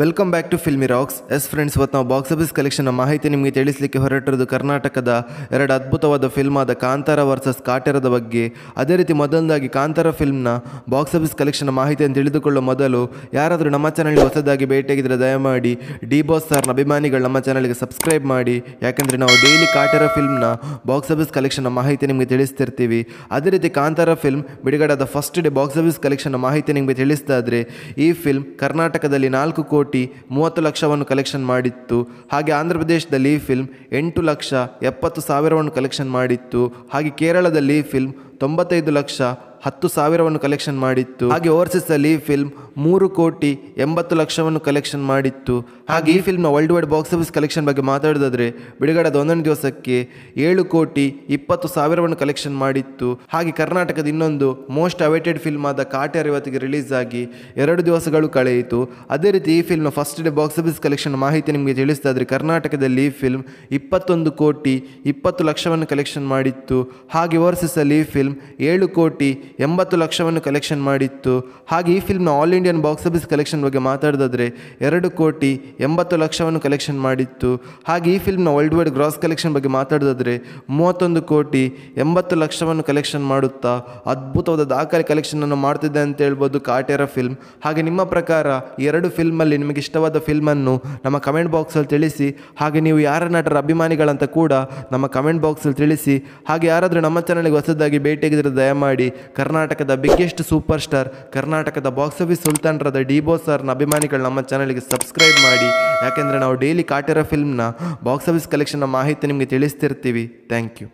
welcome back to Filmy Rocks S friends ಇವತ್ತು ನಾವು box office ಕಲೆಕ್ಷನ್ನ ಮಾಹಿತಿ ನಿಮಗೆ ತಿಳಿಸಲಿಕ್ಕೆ ಹೊರಟಿರೋದು ಕರ್ನಾಟಕದ ಎರಡು ಅದ್ಭುತವಾದ ಫಿಲ್ಮ್ ಆದ ಕಾಂತಾರ ವರ್ಸಸ್ ಕಾಟೆರದ ಬಗ್ಗೆ ಅದೇ ರೀತಿ ಮೊದಲನೇದಾಗಿ ಕಾಂತಾರ ಫಿಲ್ಮ್ನ ಬಾಕ್ಸ್ ಆಫೀಸ್ ಕಲೆಕ್ಷನ್ ಮಾಹಿತಿಯನ್ನು ತಿಳಿದುಕೊಳ್ಳೋ ಮೊದಲು ಯಾರಾದರೂ ನಮ್ಮ ಚಾನಲ್ಗೆ ಹೊಸದಾಗಿ ಭೇಟಿಯಾಗಿದ್ದರೆ ದಯಮಾಡಿ ಡಿ ಬಾಸ್ ಸರ್ನ ಅಭಿಮಾನಿಗಳು ನಮ್ಮ ಚಾನಲ್ಗೆ ಸಬ್ಸ್ಕ್ರೈಬ್ ಮಾಡಿ ಯಾಕೆಂದರೆ ನಾವು ಡೈಲಿ ಕಾಟೆರ ಫಿಲ್ಮ್ನ ಬಾಕ್ಸ್ ಆಫೀಸ್ ಕಲೆಕ್ಷನ್ ಮಾಹಿತಿ ನಿಮಗೆ ತಿಳಿಸ್ತಿರ್ತೀವಿ ಅದೇ ರೀತಿ ಕಾಂತಾರ ಫಿಲ್ಮ್ ಬಿಡುಗಡೆಯಾದ first day box office collection ಮಾಹಿತಿ ನಿಮಗೆ ತಿಳಿಸ್ತಾ ಇದ್ದರೆ ಈ ಫಿಲ್ಮ್ ಕರ್ನಾಟಕದಲ್ಲಿ ನಾಲ್ಕು ಕೋಟಿ ಮೂವತ್ತು ಲಕ್ಷವನ್ನು ಕಲೆಕ್ಷನ್ ಮಾಡಿತ್ತು ಹಾಗೆ ಆಂಧ್ರ ಪ್ರದೇಶದಲ್ಲಿ ಫಿಲ್ಮ್ ಎಂಟು ಲಕ್ಷ ಎಪ್ಪತ್ತು ಸಾವಿರವನ್ನು ಕಲೆಕ್ಷನ್ ಮಾಡಿತ್ತು ಹಾಗೆ ಕೇರಳದಲ್ಲಿ ಫಿಲ್ಮ್ ತೊಂಬತ್ತೈದು ಲಕ್ಷ ಹತ್ತು ಸಾವಿರವನ್ನು ಕಲೆಕ್ಷನ್ ಮಾಡಿತ್ತು ಹಾಗೆ ಓವರ್ಸೀಸ್ ಅಲ್ಲಿ ಫಿಲ್ಮ್ ಮೂರು ಕೋಟಿ ಎಂಬತ್ತು ಲಕ್ಷವನ್ನು ಕಲೆಕ್ಷನ್ ಮಾಡಿತ್ತು ಹಾಗೆ ಈ ಫಿಲ್ಮ್ನ worldwide box office collection ಬಗ್ಗೆ ಮಾತಾಡೋದಾದ್ರೆ ಬಿಡುಗಡೆದ ಒಂದೊಂದು ದಿವಸಕ್ಕೆ ಏಳು ಕೋಟಿ ಇಪ್ಪತ್ತು ಸಾವಿರವನ್ನು ಕಲೆಕ್ಷನ್ ಮಾಡಿತ್ತು ಹಾಗೆ ಕರ್ನಾಟಕದ ಇನ್ನೊಂದು ಮೋಸ್ಟ್ ಅವೇಟೆಡ್ ಫಿಲ್ಮ್ ಆದ ಕಾಟ್ಯಾರ್ ಇವತ್ತಿಗೆ ರಿಲೀಸ್ ಆಗಿ ಎರಡು ದಿವಸಗಳು ಕಳೆಯಿತು ಅದೇ ರೀತಿ ಈ ಫಿಲ್ಮ್ನ first day box office collection ಮಾಹಿತಿ ನಿಮಗೆ ತಿಳಿಸ್ತಾ ಕರ್ನಾಟಕದಲ್ಲಿ ಈ ಫಿಲ್ಮ್ ಇಪ್ಪತ್ತೊಂದು ಕೋಟಿ ಇಪ್ಪತ್ತು ಲಕ್ಷವನ್ನು ಕಲೆಕ್ಷನ್ ಮಾಡಿತ್ತು ಹಾಗೆ ಓವರ್ಸೀಸಲ್ಲಿ ಫಿಲ್ಮ್ ಏಳು ಕೋಟಿ ಎಂಬತ್ತು ಲಕ್ಷವನ್ನು ಕಲೆಕ್ಷನ್ ಮಾಡಿತ್ತು ಹಾಗೆ ಈ ಫಿಲ್ಮ್ನ all Indian box office collection ಬಗ್ಗೆ ಮಾತಾಡಿದ್ರೆ ಎರಡು ಕೋಟಿ ಎಂಬತ್ತು ಲಕ್ಷವನ್ನು ಕಲೆಕ್ಷನ್ ಮಾಡಿತ್ತು ಹಾಗೆ ಈ ಫಿಲ್ಮ್ನ ವರ್ಲ್ಡ್ ವೈಡ್ ಗ್ರಾಸ್ ಕಲೆಕ್ಷನ್ ಬಗ್ಗೆ ಮಾತಾಡೋದಾದರೆ ಮೂವತ್ತೊಂದು ಕೋಟಿ ಎಂಬತ್ತು ಲಕ್ಷವನ್ನು ಕಲೆಕ್ಷನ್ ಮಾಡುತ್ತಾ ಅದ್ಭುತವಾದ ದಾಖಲೆ ಕಲೆಕ್ಷನನ್ನು ಮಾಡ್ತಿದ್ದೆ ಅಂತ ಹೇಳ್ಬೋದು ಕಾಟೇರ ಫಿಲ್ಮ್ ಹಾಗೆ ನಿಮ್ಮ ಪ್ರಕಾರ ಎರಡು ಫಿಲ್ಮಲ್ಲಿ ನಿಮಗೆ ಇಷ್ಟವಾದ ಫಿಲ್ಮನ್ನು ನಮ್ಮ ಕಮೆಂಟ್ ಬಾಕ್ಸಲ್ಲಿ ತಿಳಿಸಿ ಹಾಗೆ ನೀವು ಯಾರ ನಟರ ಅಭಿಮಾನಿಗಳಂತ ಕೂಡ ನಮ್ಮ ಕಮೆಂಟ್ ಬಾಕ್ಸಲ್ಲಿ ತಿಳಿಸಿ ಹಾಗೆ ಯಾರಾದರೂ ನಮ್ಮ ಚಾನಲ್ಗೆ ಹೊಸದಾಗಿ ಭೇಟಿಯಾಗಿದ್ದರೆ ದಯಮಾಡಿ ಕರ್ನಾಟಕದ ಬಿಗ್ಗೆಸ್ಟ್ ಸೂಪರ್ ಸ್ಟಾರ್ ಕರ್ನಾಟಕದ ಬಾಕ್ಸ್ ಆಫೀಸ್ ಡಿ ಡಿಬೋ ಸರ್ನ ಅಭಿಮಾನಿಗಳು ನಮ್ಮ ಚಾನಲ್ಗೆ ಸಬ್ಸ್ಕ್ರೈಬ್ ಮಾಡಿ ಯಾಕೆಂದರೆ ನಾವು ಡೈಲಿ ಕಾಟಿರೋ ಫಿಲ್ಮ್ನ ಬಾಕ್ಸ್ ಆಫೀಸ್ ಕಲೆಕ್ಷನ್ನ ಮಾಹಿತಿ ನಿಮಗೆ ತಿಳಿಸ್ತಿರ್ತೀವಿ ಥ್ಯಾಂಕ್ ಯು